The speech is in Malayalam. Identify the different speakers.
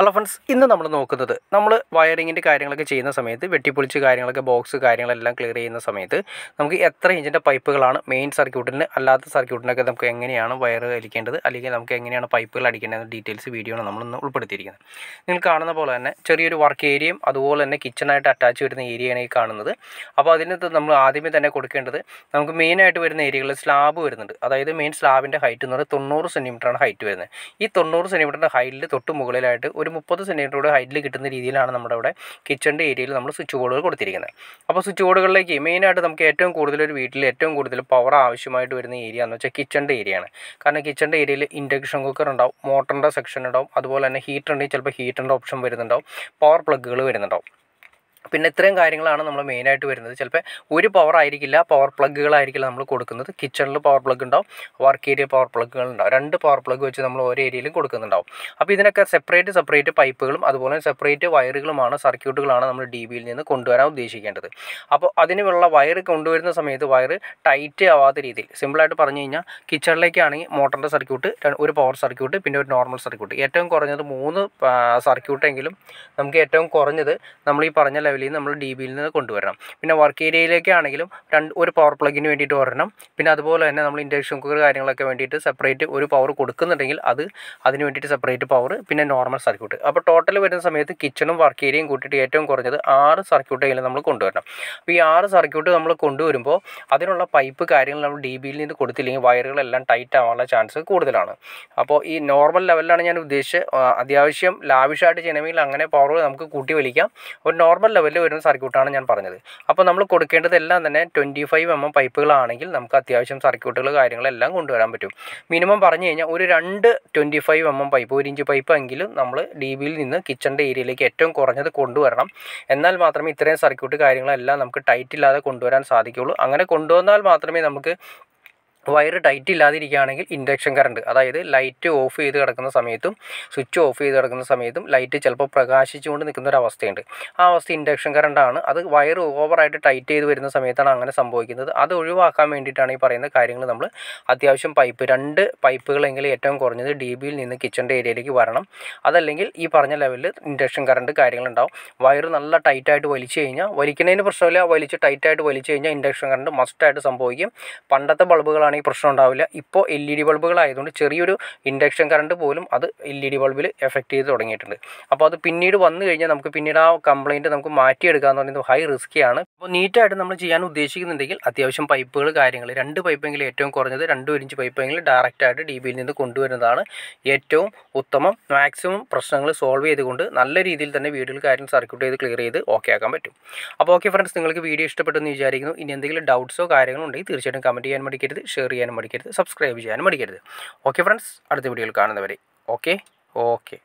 Speaker 1: ഹലോ ഫ്രണ്ട്സ് ഇന്ന് നമ്മൾ നോക്കുന്നത് നമ്മൾ വയറിങ്ങിൻ്റെ കാര്യങ്ങളൊക്കെ ചെയ്യുന്ന സമയത്ത് വെട്ടിപ്പൊളിച്ച് കാര്യങ്ങളൊക്കെ ബോക്സ് കാര്യങ്ങളെല്ലാം ക്ലിയർ ചെയ്യുന്ന സമയത്ത് നമുക്ക് എത്ര ഇഞ്ചിൻ്റെ പൈപ്പുകളാണ് മെയിൻ സർക്യൂട്ടിന് അല്ലാത്ത സർക്യൂട്ടിനൊക്കെ നമുക്ക് എങ്ങനെയാണ് വയർ വലിക്കേണ്ടത് അല്ലെങ്കിൽ നമുക്ക് എങ്ങനെയാണ് പൈപ്പുകൾ അടിക്കേണ്ടത് ഡീറ്റെയിൽസ് വീഡിയോ നമ്മൾ ഇന്ന് ഉൾപ്പെടുത്തിയിരിക്കുന്നത് നിങ്ങൾ കാണുന്ന പോലെ തന്നെ ചെറിയൊരു വർക്ക് ഏരിയയും അതുപോലെ തന്നെ കിച്ചണായിട്ട് അറ്റാച്ച് വരുന്ന ഏരിയയാണ് ഈ കാണുന്നത് അപ്പോൾ അതിനകത്ത് നമ്മൾ ആദ്യമേ തന്നെ കൊടുക്കേണ്ടത് നമുക്ക് മെയിനായിട്ട് വരുന്ന ഏരിയകളിൽ സ്ലാബ് വരുന്നുണ്ട് അതായത് മെയിൻ സ്ലാബിൻ്റെ ഹൈറ്റ് എന്ന് പറഞ്ഞാൽ തൊണ്ണൂറ് സെൻറ്റിമീറ്ററാണ് ഹൈറ്റ് വരുന്നത് ഈ തൊണ്ണൂറ് സെൻറ്റിമീറ്ററിൻ്റെ ഹൈറ്റിൽ തൊട്ട് മുകളിലായിട്ട് ഒരു ഒരു മുപ്പത് സെൻറ്റിമീറ്ററോട് ഹൈറ്റിൽ കിട്ടുന്ന രീതിയിലാണ് നമ്മുടെ ഇവിടെ കിച്ചണിൻ്റെ ഏരിയയിൽ നമ്മൾ സ്വിച്ച് ബോർഡുകൾ കൊടുത്തിരിക്കുന്നത് അപ്പോൾ സ്വിച്ച് ബോർഡുകളിലേക്ക് മെയിനായിട്ട് നമുക്ക് ഏറ്റവും കൂടുതൽ ഒരു വീട്ടിൽ ഏറ്റവും കൂടുതൽ പവർ ആവശ്യമായിട്ട് വരുന്ന ഏരിയ എന്ന് വെച്ചാൽ കിച്ചണിൻ്റെ ഏരിയയാണ് കാരണം കിച്ചണിൻ്റെ ഏരിയയിൽ ഇൻഡക്ഷൻ കുക്കർ ഉണ്ടാവും മോട്ടറിൻ്റെ സെക്ഷൻ ഉണ്ടാവും അതുപോലെ തന്നെ ഹീറ്റർ ഉണ്ടെങ്കിൽ ചിലപ്പോൾ ഹീറ്ററിൻ്റെ ഓപ്ഷൻ വരുന്നുണ്ടാവും പവർ പ്ലഗുകൾ വരുന്നുണ്ടാവും പിന്നെ ഇത്രയും കാര്യങ്ങളാണ് നമ്മൾ മെയിനായിട്ട് വരുന്നത് ചിലപ്പോൾ ഒരു പവർ ആയിരിക്കില്ല പവർ പ്ലഗുകളായിരിക്കില്ല നമ്മൾ കൊടുക്കുന്നത് കിച്ചണിൽ പവർ പ്ലഗ് ഉണ്ടാവും വർക്ക് ഏരിയ പവർ പ്ലഗുകൾ ഉണ്ടാവും രണ്ട് പവർ പ്ലഗ് വെച്ച് നമ്മൾ ഓരോ ഏരിയയിലും കൊടുക്കുന്നുണ്ടാവും അപ്പോൾ ഇതിനൊക്കെ സെപ്പറേറ്റ് സെപ്പറേറ്റ് പൈപ്പുകളും അതുപോലെ സെപ്പറേറ്റ് വയറുകളുമാണ് സർക്യൂട്ടുകളാണ് നമ്മൾ ഡി ബിയിൽ നിന്ന് കൊണ്ടുവരാൻ ഉദ്ദേശിക്കേണ്ടത് അപ്പോൾ അതിനുള്ള വയർ കൊണ്ടുവരുന്ന സമയത്ത് വയർ ടൈറ്റ് ആവാത്ത രീതിയിൽ സിമ്പിളായിട്ട് പറഞ്ഞു കഴിഞ്ഞാൽ കിച്ചണിലേക്കാണെങ്കിൽ മോട്ടറിൻ്റെ സർക്യൂട്ട് ഒരു പവർ സർക്യൂട്ട് പിന്നെ ഒരു നോർമൽ സർക്യൂട്ട് ഏറ്റവും കുറഞ്ഞത് മൂന്ന് സർക്യൂട്ടെങ്കിലും നമുക്ക് ഏറ്റവും കുറഞ്ഞത് നമ്മൾ ഈ പറഞ്ഞ ലെവൽ ലെവലിൽ നമ്മൾ ഡി ബിയിൽ നിന്ന് കൊണ്ടുവരണം പിന്നെ വർക്ക് ഏരിയയിലേക്ക് ആണെങ്കിലും രണ്ട് ഒരു പവർ പ്ലഗിന് വേണ്ടിയിട്ട് വരണം പിന്നെ അതുപോലെ തന്നെ നമ്മൾ ഇൻഡക്ഷൻ കുക്കർ കാര്യങ്ങളൊക്കെ വേണ്ടിയിട്ട് സെപ്പറേറ്റ് ഒരു പവർ കൊടുക്കുന്നുണ്ടെങ്കിൽ അത് അതിന് വേണ്ടിയിട്ട് സെപ്പറേറ്റ് പവർ പിന്നെ നോർമൽ സർക്യൂട്ട് അപ്പോൾ ടോട്ടൽ വരുന്ന സമയത്ത് കിച്ചണും വർക്ക് ഏരിയയും കൂട്ടിയിട്ട് ഏറ്റവും കുറഞ്ഞത് ആറ് സർക്യൂട്ടെങ്കിലും നമ്മൾ കൊണ്ടുവരണം അപ്പോൾ ഈ ആറ് സർക്യൂട്ട് നമ്മൾ കൊണ്ടുവരുമ്പോൾ അതിനുള്ള പൈപ്പ് കാര്യങ്ങൾ നമ്മൾ ഡി ബിയിൽ നിന്ന് കൊടുത്തില്ലെങ്കിൽ വയറുകളെല്ലാം ടൈറ്റ് ആവാനുള്ള ചാൻസ് കൂടുതലാണ് അപ്പോൾ ഈ നോർമൽ ലെവലിലാണ് ഞാൻ ഉദ്ദേശിച്ച് അത്യാവശ്യം ലാവിഷായിട്ട് ചെയ്യണമെങ്കിൽ അങ്ങനെ പവർ നമുക്ക് കൂട്ടി വലിക്കാം ഒരു നോർമൽ ലെവൽ ലെവലിൽ വരുന്ന സർക്യൂട്ടാണ് ഞാൻ പറഞ്ഞത് അപ്പോൾ നമ്മൾ കൊടുക്കേണ്ടതെല്ലാം തന്നെ ട്വൻറ്റി ഫൈവ് എം എം പൈപ്പുകളാണെങ്കിൽ നമുക്ക് അത്യാവശ്യം സർക്യൂട്ടുകൾ കാര്യങ്ങളെല്ലാം കൊണ്ടുവരാൻ പറ്റും മിനിമം പറഞ്ഞു കഴിഞ്ഞാൽ ഒരു രണ്ട് twenty five M M pipe ഒരു ഇഞ്ച് പൈപ്പ് എങ്കിലും നമ്മൾ ഡി ബിയിൽ നിന്ന് കിച്ചൻ്റെ ഏരിയയിലേക്ക് ഏറ്റവും കുറഞ്ഞത് കൊണ്ടുവരണം എന്നാൽ മാത്രമേ ഇത്രയും സർക്യൂട്ട് കാര്യങ്ങളെല്ലാം നമുക്ക് ടൈറ്റ് ഇല്ലാതെ കൊണ്ടുവരാൻ സാധിക്കുകയുള്ളൂ അങ്ങനെ കൊണ്ടുവന്നാൽ മാത്രമേ നമുക്ക് വയർ ടൈറ്റ് ഇല്ലാതിരിക്കുകയാണെങ്കിൽ ഇൻഡക്ഷൻ കറണ്ട് അതായത് ലൈറ്റ് ഓഫ് ചെയ്ത് കിടക്കുന്ന സമയത്തും സ്വിച്ച് ഓഫ് ചെയ്ത് കിടക്കുന്ന സമയത്തും ലൈറ്റ് ചിലപ്പോൾ പ്രകാശിച്ചുകൊണ്ട് നിൽക്കുന്ന ഒരു അവസ്ഥയുണ്ട് ആ അവസ്ഥ ഇൻഡക്ഷൻ കറണ്ടാണ് അത് വയർ ഓവറായിട്ട് ടൈറ്റ് ചെയ്ത് വരുന്ന സമയത്താണ് അങ്ങനെ സംഭവിക്കുന്നത് അത് ഒഴിവാക്കാൻ വേണ്ടിയിട്ടാണ് ഈ പറയുന്ന കാര്യങ്ങൾ നമ്മൾ അത്യാവശ്യം പൈപ്പ് രണ്ട് പൈപ്പുകളെങ്കിലും ഏറ്റവും കുറഞ്ഞത് ഡി ബിയിൽ നിന്ന് കിച്ചൻ്റെ ഏരിയയിലേക്ക് വരണം അതല്ലെങ്കിൽ ഈ പറഞ്ഞ ലെവലിൽ ഇൻഡക്ഷൻ കറണ്ട് കാര്യങ്ങളുണ്ടാവും വയർ നല്ല ടൈറ്റായിട്ട് വലിച്ചു കഴിഞ്ഞാൽ വലിക്കുന്നതിന് പ്രശ്നമില്ല വലിച്ച് ടൈറ്റായിട്ട് വലിച്ചു കഴിഞ്ഞാൽ ഇൻഡക്ഷൻ കറണ്ട് മസ്റ്റായിട്ട് സംഭവിക്കും പണ്ടത്തെ ബൾബുകളാണ് ഈ പ്രശ്നം ഉണ്ടാവില്ല ഇപ്പോൾ എൽ ഇ e ഡി ബൾബുകളായതുകൊണ്ട് ചെറിയൊരു ഇൻഡക്ഷൻ കറണ്ട് പോലും അത് എൽ ഇ ഡി ബൾബിൽ എഫക്റ്റ് ചെയ്ത് തുടങ്ങിയിട്ടുണ്ട് അപ്പോൾ അത് പിന്നീട് വന്നു കഴിഞ്ഞാൽ നമുക്ക് പിന്നീട് ആ കംപ്ലയിൻറ്റ് നമുക്ക് എന്ന് പറയുന്നത് ഹൈ റിസ്ക്കിയാണ് അപ്പോൾ നീറ്റായിട്ട് നമ്മൾ ചെയ്യാൻ ഉദ്ദേശിക്കുന്നുണ്ടെങ്കിൽ അത്യാവശ്യം പൈപ്പുകൾ കാര്യങ്ങൾ രണ്ട് പൈപ്പെങ്കിലും ഏറ്റവും കുറഞ്ഞത് രണ്ട് ഇഞ്ച് പൈപ്പെങ്കിലും ഡയറക്റ്റായിട്ട് ഡി ബിയിൽ നിന്ന് കൊണ്ടുവരുന്നതാണ് ഏറ്റവും ഉത്തമം മാക്സിമം പ്രശ്നങ്ങൾ സോൾവ് ചെയ്തുകൊണ്ട് നല്ല രീതിയിൽ തന്നെ വീടുകൾ കാര്യങ്ങൾ സർക്യൂട്ട് ചെയ്ത് ക്ലിയർ ചെയ്ത് ഓക്കെ ആക്കാൻ പറ്റും അപ്പോൾ ഓക്കെ ഫ്രണ്ട്സ് നിങ്ങൾക്ക് വീഡിയോ ഇഷ്ടപ്പെട്ടെന്ന് വിചാരിക്കുന്നു ഇനി എന്തെങ്കിലും ഡൗട്ട്സോ കാര്യങ്ങളോ ഉണ്ടെങ്കിൽ തീർച്ചയായിട്ടും കമൻറ്റ് ചെയ്യാൻ മടിക്കരുത് ഷെയർ ചെയ്യാനും മടിക്കരുത് സബ്സ്ക്രൈബ് ചെയ്യാനും മടിക്കരുത് ഓക്കെ ഫ്രണ്ട്സ് അടുത്ത വീഡിയോയിൽ കാണുന്നവരെ ഓക്കെ ഓക്കെ